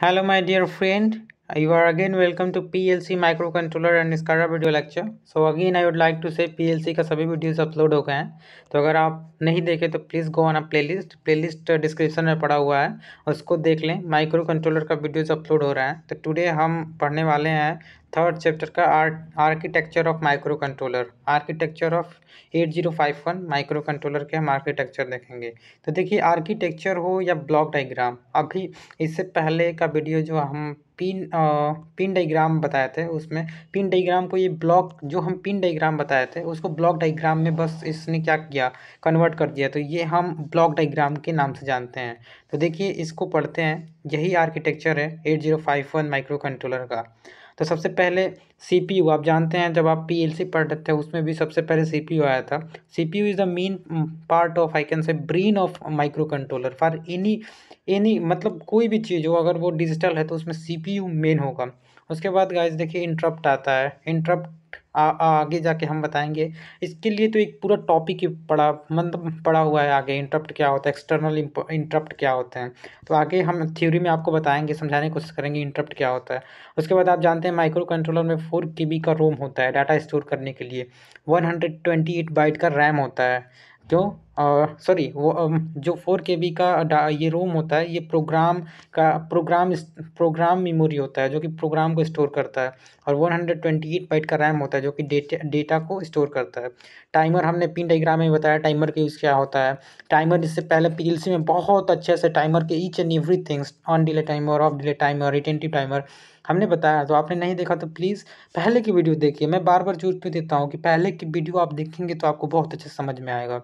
Hello my dear friend, you are again welcome to PLC microcontroller and SCADA video lecture. So again I would like to say PLC का सभी videos upload हो गए हैं तो अगर आप नहीं देखे तो please go on a playlist. Playlist description में पड़ा हुआ है उसको देख लें microcontroller का videos upload हो रहा है तो today हम पढ़ने वाले हैं थर्ड चैप्टर का architecture of microcontroller architecture of 8051 microcontroller के हम आर्किटेक्चर देखेंगे तो देखिए आर्किटेक्चर हो या ब्लॉक डाइग्राम अभी इससे पहले का वीडियो जो हम पिन पिन डाइग्राम बताए थे उसमें पिन डाइग्राम को ये ब्लॉक जो हम पिन डाइग्राम बताए थे उसको ब्लॉक डाइग्राम में बस इसने क्या किया कन्वर्ट कर दिया तो ये हम ब्लॉक डाइग्राम के नाम से जानते हैं तो देखिए इसको पढ़ते हैं यही आर्किटेक्चर है eight zero five one microcontroller का तो सबसे पहले सीपीयू आप जानते हैं जब आप पीएलसी पढ़ रहे थे उसमें भी सबसे पहले सीपीयू आया था CPU is the main part of I can say brain of microcontroller for any any मतलब कोई भी चीज़ हो अगर वो डिजिटल है तो उसमें सीपीयू मेन होगा उसके बाद गाइज देखिए इंटरप्ट आता है इंटरप्ट आ, आगे जाके हम बताएंगे इसके लिए तो एक पूरा टॉपिक ही पड़ा मतलब पड़ा हुआ है आगे इंटरप्ट क्या होता है एक्सटर्नल इंटरप्ट क्या होते हैं तो आगे हम थ्योरी में आपको बताएंगे समझाने की कोशिश करेंगे इंटरप्ट क्या होता है उसके बाद आप जानते हैं माइक्रो कंट्रोलर में फोर के का रोम होता है डाटा स्टोर करने के लिए वन बाइट का रैम होता है क्यों सॉरी वो जो फोर के बी का ये रोम होता है ये प्रोग्राम का प्रोग्राम प्रोग्राम मेमोरी होता है जो कि प्रोग्राम को स्टोर करता है और one hundred twenty eight byte का रैम होता है जो कि डेटा डेटा को स्टोर करता है टाइमर हमने पिन डाइग्राम में बताया टाइमर का यूज़ क्या होता है टाइमर इससे पहले पी में बहुत अच्छे से टाइमर के each and every things on delay timer off delay timer retentive timer हमने बताया तो आपने नहीं देखा तो प्लीज़ पहले की वीडियो देखिए मैं बार बार जोर क्यों देता हूँ कि पहले की वीडियो आप देखेंगे तो आपको बहुत अच्छे समझ में आएगा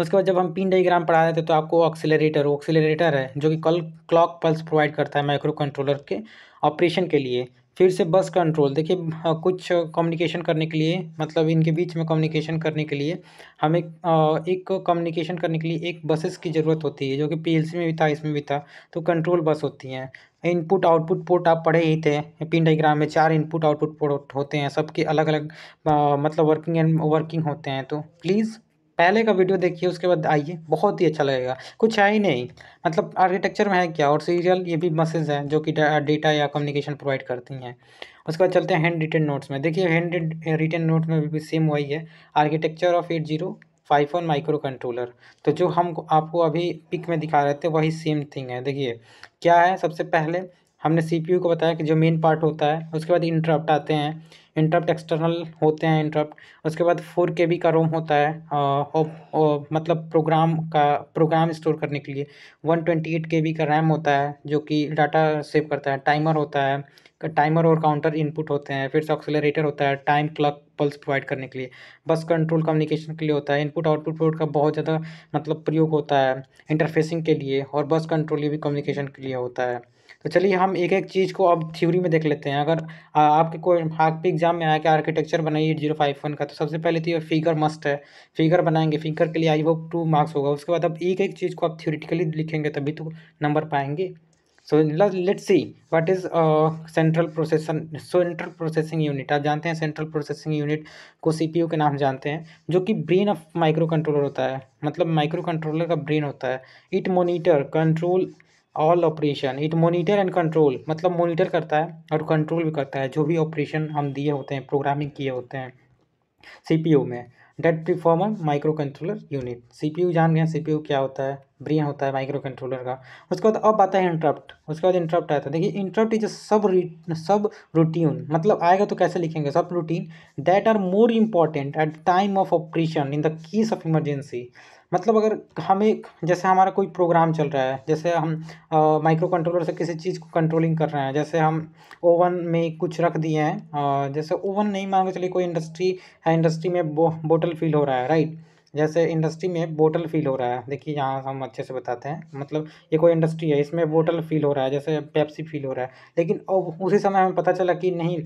उसके बाद जब हम पिन डाइग्राम पढ़ा रहे थे तो आपको ऑक्सीटर ऑक्सीटर है जो कि कल क्लॉक पल्स प्रोवाइड करता है माइक्रो कंट्रोलर के ऑपरेशन के लिए फिर से बस कंट्रोल देखिए कुछ कम्युनिकेशन करने के लिए मतलब इनके बीच में कम्युनिकेशन करने के लिए हमें एक कम्युनिकेशन करने के लिए एक बसेस की ज़रूरत होती है जो कि पीएलसी में भी था इसमें भी था तो कंट्रोल बस होती हैं इनपुट आउटपुट पोर्ट आप पढ़े ही थे पिन डाइग्राम में चार इनपुट आउटपुट पोर्ट होते हैं सबके अलग अलग आ, मतलब वर्किंग एंड वर्किंग होते हैं तो प्लीज़ पहले का वीडियो देखिए उसके बाद आइए बहुत ही अच्छा लगेगा कुछ है ही नहीं मतलब आर्किटेक्चर में है क्या और सीरियल ये भी मसेज हैं जो कि डेटा या कम्युनिकेशन प्रोवाइड करती हैं उसके बाद चलते हैं हैंड रिटेन नोट्स में देखिए हैंड रिटेन नोट में भी सेम वही है architecture of eight zero five one microcontroller तो जो हम आपको अभी पिक में दिखा रहे थे वही सेम थिंग है देखिए क्या है सबसे पहले हमने यू को बताया कि जो मेन पार्ट होता है उसके बाद इंटरप्ट आते हैं इंटरप्ट एक्सटर्नल होते हैं इंटरप्ट उसके बाद फोर के बी का रोम होता है आ, ओ, ओ, मतलब प्रोग्राम का प्रोग्राम स्टोर करने के लिए one twenty eight K B का रैम होता है जो कि डाटा सेव करता है टाइमर होता है टाइमर और काउंटर इनपुट होते हैं फिर से ऑक्सीटर होता है टाइम क्लॉक पल्स प्रोवाइड करने के लिए बस कंट्रोल कम्युनिकेशन के लिए होता है इनपुट आउटपुट पोर्ट का बहुत ज़्यादा मतलब प्रयोग होता है इंटरफेसिंग के लिए और बस कंट्रोल भी कम्युनिकेशन के लिए होता है तो चलिए हम एक एक चीज़ को अब थ्योरी में देख लेते हैं अगर आपके कोई आपके एग्जाम में आया कि आर्किटेक्चर बनाइए जीरो फाइव वन का तो सबसे पहले तो ये फिगर मस्ट है फिगर बनाएंगे फिगर के लिए आई वो टू मार्क्स होगा उसके बाद अब एक एक चीज़ को आप थ्योरिटिकली लिखेंगे तभी तो नंबर पाएंगे so let see what is central processor central processing unit आप जानते हैं सेंट्रल प्रोसेसिंग यूनिट को सीपीयू के नाम जानते हैं जो कि ब्रेन ऑफ माइक्रो कंट्रोलर होता है मतलब माइक्रो कंट्रोलर का ब्रेन होता है it monitor control all operation it monitor and control मतलब मोनीटर करता है और कंट्रोल भी करता है जो भी ऑपरेशन हम दिए होते हैं प्रोग्रामिंग किए होते हैं सी में that free form microcontroller unit CPU जान गए सीपीयू क्या होता है ब्रिया होता है माइक्रो कंट्रोलर का उसके बाद अब आता है इंटरप्ट उसके बाद इंटरप्ट आता है देखिए इंटरप्ट इज सब सब रूटीन मतलब आएगा तो कैसे लिखेंगे subroutine that are more important at time of operation in the case of emergency मतलब अगर हमें जैसे हमारा कोई प्रोग्राम चल रहा है जैसे हम माइक्रो कंट्रोलर से किसी चीज़ को कंट्रोलिंग कर रहे हैं जैसे हम ओवन में कुछ रख दिए हैं जैसे ओवन नहीं मांगे के चलिए कोई इंडस्ट्री है इंडस्ट्री में बो बोटल फील हो रहा है राइट जैसे इंडस्ट्री में बोटल फील हो रहा है देखिए यहाँ हम अच्छे से बताते हैं मतलब ये कोई इंडस्ट्री है इसमें बोटल फील हो रहा है जैसे पेप्सी फील हो रहा है लेकिन अब उसी समय हमें पता चला कि नहीं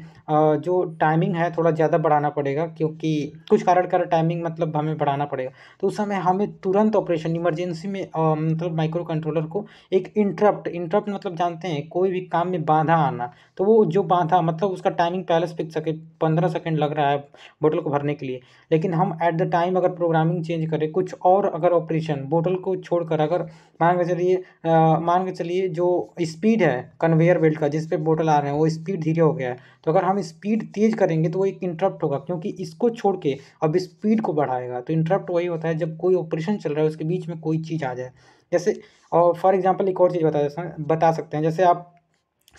जो टाइमिंग है थोड़ा ज़्यादा बढ़ाना पड़ेगा क्योंकि कुछ कारण कर टाइमिंग मतलब हमें बढ़ाना पड़ेगा तो उस समय हमें तुरंत ऑपरेशन इमरजेंसी में मतलब माइक्रो कंट्रोलर को एक इंटरप्ट इंटरप्ट मतलब जानते हैं कोई भी काम में बाधा आना तो वो जो बाधा मतलब उसका टाइमिंग पहले से फिक्स सके पंद्रह सेकेंड लग रहा है बोटल को भरने के लिए लेकिन हम एट द टाइम अगर प्रोग्रामिंग टाइमिंग चेंज करें कुछ और अगर ऑपरेशन बोतल को छोड़कर अगर मान के चलिए मान के चलिए जो स्पीड है कन्वेयर बेल्ट का जिस पे बोतल आ रहे हैं वो स्पीड धीरे हो गया है तो अगर हम स्पीड तेज़ करेंगे तो वो एक इंटरप्ट होगा क्योंकि इसको छोड़ के अब स्पीड को बढ़ाएगा तो इंटरप्ट वही होता है जब कोई ऑपरेशन चल रहा है उसके बीच में कोई चीज़ आ जाए जैसे और फॉर एग्जांपल एक और चीज़ बता बता सकते हैं जैसे आप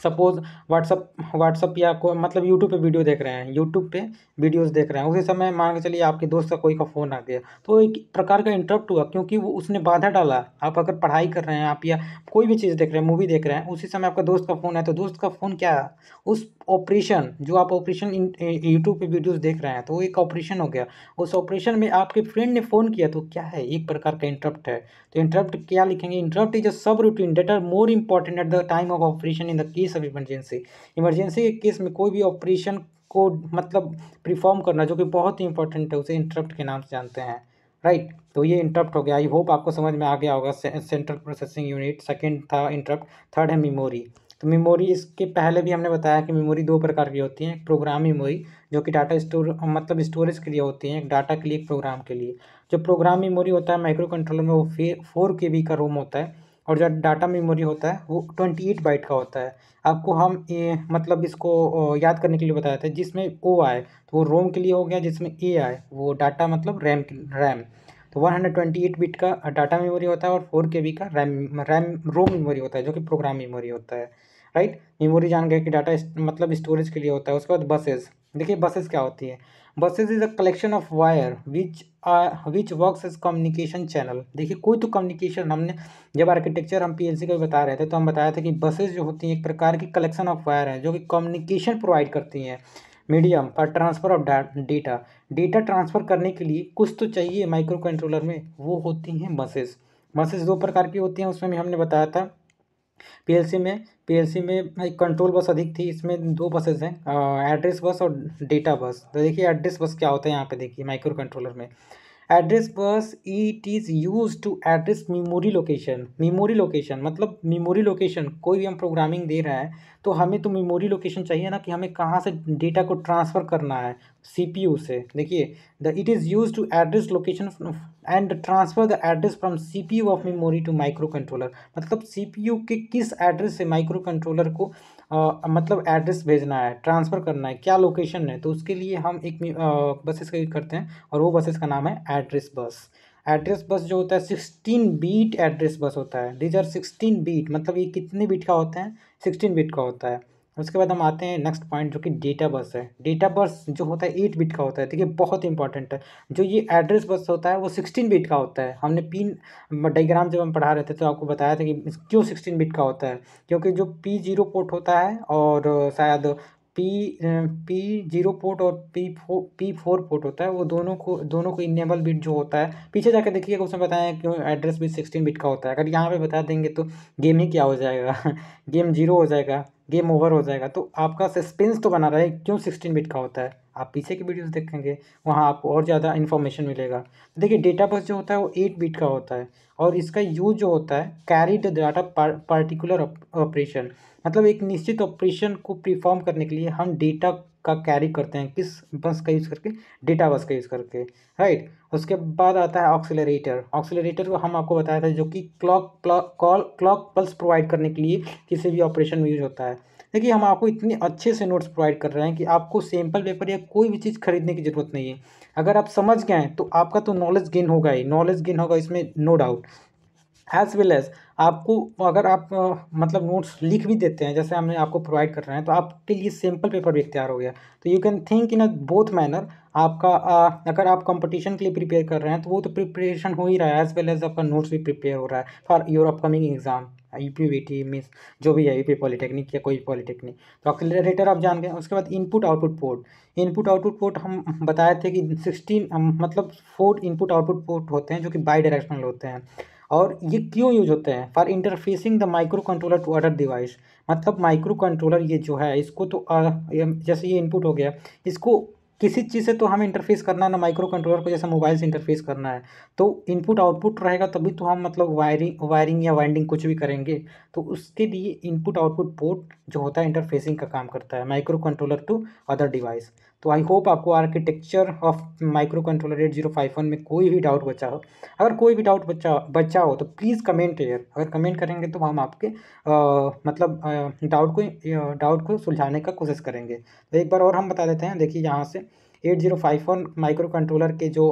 सपोज़ व्हाट्सअप व्हाट्सअप या को मतलब यूट्यूब पे वीडियो देख रहे हैं यूट्यूब पे वीडियोस देख रहे हैं उसी समय मान के चलिए आपके दोस्त का कोई का फ़ोन आ गया तो एक प्रकार का इंटरप्ट हुआ क्योंकि वो उसने बाधा डाला आप अगर पढ़ाई कर रहे हैं आप या कोई भी चीज़ देख रहे हैं मूवी देख रहे हैं उसी समय आपका दोस्त का फ़ोन है तो दोस्त का फ़ोन क्या है उस ऑपरेशन जो आप ऑपरेशन यूट्यूब पर वीडियोज देख रहे हैं तो वो एक ऑपरेशन हो गया उस ऑपरेशन में आपके फ्रेंड ने फ़ोन किया तो क्या है एक प्रकार का इंटरप्ट है तो इंटरप्ट क्या लिखेंगे interrupt is a subroutine that are more important at the time of operation in the case of emergency emergency के केस में कोई भी ऑपरेशन को मतलब परफॉर्म करना जो कि बहुत ही इंपॉर्टेंट है उसे इंटरप्ट के नाम से जानते हैं राइट right. तो ये इंटरप्ट हो गया आई होप आपको समझ में आ गया होगा सेंट्रल प्रोसेसिंग यूनिट सेकंड था इंटरप्ट थर्ड है मेमोरी तो मेमोरी इसके पहले भी हमने बताया कि मेमोरी दो प्रकार की होती है प्रोग्राम मेमोरी जो कि डाटा स्टोर मतलब स्टोरेज के लिए होती है डाटा के लिए प्रोग्राम के लिए जो प्रोग्राम मेमोरी होता है माइक्रो कंट्रोलर में वो फे फोर का रोम होता है और जो डाटा मेमोरी होता है वो ट्वेंटी एट बाइट का होता है आपको हम ए, मतलब इसको याद करने के लिए बताया था जिसमें ओ आए तो वो रोम के लिए हो गया जिसमें ए आए वो डाटा मतलब रैम रैम तो one hundred twenty eight bit का डाटा मेमोरी होता है और फोर के बी का रैम रैम रोम मेमोरी होता है जो कि प्रोग्राम मेमोरी होता है राइट मेमोरी जान गए कि डाटा मतलब स्टोरेज के लिए होता है उसके बाद बसेज देखिए बसेज क्या होती है buses is a collection of wire which which work as communication channel देखिए कोई तो कम्युनिकेशन हमने जब आर्किटेक्चर हम पीएलसी का बता रहे थे तो हम बताया था कि बसेज जो होती हैं एक प्रकार की कलेक्शन ऑफ वायर है जो कि कम्युनिकेशन प्रोवाइड करती हैं medium for transfer of data data transfer करने के लिए कुछ तो चाहिए माइक्रो कंट्रोलर में वो होती हैं बसेस बसेस दो प्रकार की होती हैं उसमें भी हमने बताया था पी एल सी में पी एल सी में कंट्रोल बस अधिक थी इसमें दो बसेस हैं एड्रेस बस और डेटा बस तो देखिए एड्रेस बस क्या होता है यहाँ पे देखिए माइक्रो कंट्रोलर में address bus it is use to address memory location memory location मतलब मेमोरी लोकेशन कोई भी हम प्रोग्रामिंग दे रहा है तो हमें तो मेमोरी लोकेशन चाहिए ना कि हमें कहाँ से डेटा को ट्रांसफ़र करना है सीपीयू से देखिए the it is use to address location and transfer the address from CPU of memory to microcontroller मतलब सीपीयू के किस एड्रेस से माइक्रो कंट्रोलर को आ, मतलब एड्रेस भेजना है ट्रांसफ़र करना है क्या लोकेशन है तो उसके लिए हम एक बसेस का यूज करते हैं और वो बसेस का नाम है एड्रेस बस एड्रेस बस जो होता है सिक्सटीन बीट एड्रेस बस होता है डीजर सिक्सटीन बीट मतलब ये कितने बीट का होता है सिक्सटीन बीट का होता है उसके बाद हम आते हैं नेक्स्ट पॉइंट जो कि डेटा बस है डेटा बस जो होता है एट बिट का होता है ठीक है बहुत इंपॉर्टेंट है जो ये एड्रेस बस होता है वो सिक्सटीन बिट का होता है हमने पिन डाइग्राम जब हम पढ़ा रहे थे तो आपको बताया था कि क्यों सिक्सटीन बिट का होता है क्योंकि जो पी जीरो पोर्ट होता है और शायद पी पी जीरो पोर्ट और P four P four port होता है वो दोनों को दोनों को इनेबल बिट जो होता है पीछे जाकर देखिएगा उसमें बताएं कि एड्रेस भी सिक्सटीन बिट का होता है अगर यहाँ पे बता देंगे तो गेम ही क्या हो जाएगा गेम जीरो हो जाएगा गेम ओवर हो जाएगा तो आपका सस्पेंस तो बना रहे क्यों सिक्सटीन बिट का होता है आप पीछे की वीडियोस देखेंगे वहाँ आपको और ज़्यादा इन्फॉर्मेशन मिलेगा देखिए डेटा बस जो होता है वो एट बिट का होता है और इसका यूज जो होता है carry the data particular operation मतलब एक निश्चित ऑपरेशन को परफॉर्म करने के लिए हम डेटा का कैरी करते हैं किस बस का यूज़ करके डेटा बस का यूज़ करके राइट उसके बाद आता है ऑक्सीटर ऑक्सीटर को हम आपको बताया था जो कि clock call clock pulse provide करने के लिए किसी भी ऑपरेशन में यूज होता है देखिए हम आपको इतने अच्छे से नोट्स प्रोवाइड कर रहे हैं कि आपको सैम्पल पेपर या कोई भी चीज़ खरीदने की ज़रूरत नहीं है अगर आप समझ गए तो आपका तो नॉलेज गेन होगा ही नॉलेज गेन होगा इसमें no doubt as well as आपको अगर आप मतलब नोट्स लिख भी देते हैं जैसे हमने आपको प्रोवाइड कर रहे हैं तो आपके लिए सिंपल पेपर भी तैयार हो गया तो you can think in a both manner आपका आ, अगर आप कंपटीशन के लिए प्रिपेयर कर रहे हैं तो वो तो प्रिपरेशन हो ही रहा है एज वेल एज आपका नोट्स भी प्रिपेयर हो रहा है for your upcoming exam U P V T मीस जो भी है यू पी पॉलीटेक्निक या कोई पॉलीटेक्निक तो एक्सेलरेटर आप जान गए उसके बाद input output port input output port हम बताए थे कि सिक्सटीन मतलब फोर इनपुट आउटपुट पोर्ट होते हैं जो कि बाई डायरेक्शनल होते हैं और ये क्यों यूज होते हैं for interfacing the microcontroller to other device मतलब माइक्रो कंट्रोलर ये जो है इसको तो आ, जैसे ये इनपुट हो गया इसको किसी चीज़ से तो हमें इंटरफेस करना है ना माइक्रो कंट्रोलर को जैसे मोबाइल से इंटरफेस करना है तो इनपुट आउटपुट रहेगा तभी तो हम मतलब वायरिंग वायरिंग या वाइंडिंग कुछ भी करेंगे तो उसके लिए इनपुट आउटपुट पोर्ट जो होता है इंटरफेसिंग का काम करता है microcontroller to other device तो आई होप आपको architecture of microcontroller eight zero five one में कोई भी डाउट बचा हो अगर कोई भी डाउट बचा बचा हो तो प्लीज़ कमेंट एयर अगर कमेंट करेंगे तो हम आपके आ, मतलब डाउट को डाउट को सुलझाने का कोशिश करेंगे तो एक बार और हम बता देते हैं देखिए यहाँ से eight zero five one microcontroller के जो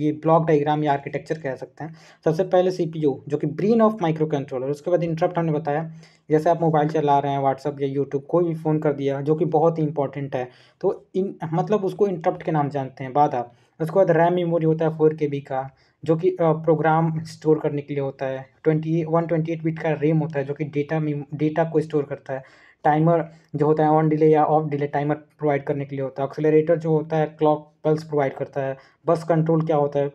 ये ब्लॉक डाइग्राम या आर्किटेक्चर कह सकते हैं सबसे पहले सी पी यू जो कि ब्रेन ऑफ माइक्रो कंट्रोलर उसके बाद इंटरप्ट हमने बताया जैसे आप मोबाइल चला रहे हैं व्हाट्सअप या यूट्यूब कोई भी फ़ोन कर दिया जो कि बहुत ही इंपॉर्टेंट है तो इन मतलब उसको इंटरप्ट के नाम जानते हैं आप उसके बाद रैम मेमोरी होता है फोर के बी का जो कि प्रोग्राम स्टोर करने के लिए होता है twenty one twenty eight bit का रेम होता है जो कि डेटा डेटा को स्टोर करता है टाइमर जो होता है ऑन डिले या ऑफ डिले टाइमर प्रोवाइड करने के लिए होता है एक्सेलेटर जो होता है क्लॉक पल्स प्रोवाइड करता है बस कंट्रोल क्या होता है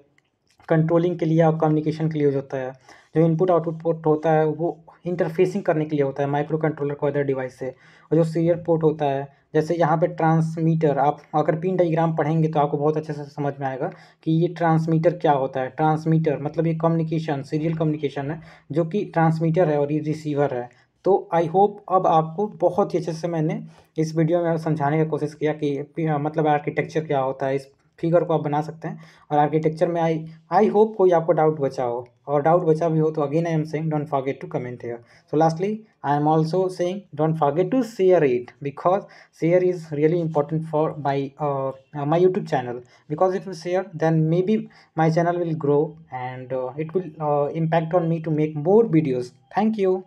कंट्रोलिंग के लिए और कम्युनिकेशन के लिए यूज होता है जो इनपुट आउटपुट पोर्ट होता है वो इंटरफेसिंग करने के लिए होता है माइक्रो कंट्रोलर को अदर डिवाइस से और जो सीरियल पोर्ट होता है जैसे यहाँ पे ट्रांसमीटर आप अगर पिन डाइग्राम पढ़ेंगे तो आपको बहुत अच्छे से समझ में आएगा कि ये ट्रांसमीटर क्या होता है ट्रांसमीटर मतलब ये कम्युनिकेशन सीरियल कम्युनिकेशन है जो कि ट्रांसमीटर है और ये रिसीवर है तो आई होप अब आपको बहुत ही अच्छे से मैंने इस वीडियो में समझाने की कोशिश किया कि मतलब आर्किटेक्चर क्या होता है इस फिगर को आप बना सकते हैं और आर्किटेक्चर में आई आई होप कोई आपको डाउट बचा हो और डाउट बचा भी हो तो again I am saying don't forget to comment here so lastly I am also saying don't forget to share it because share is really important for my my YouTube channel because if you share then maybe my channel will grow and it will impact on me to make more videos thank you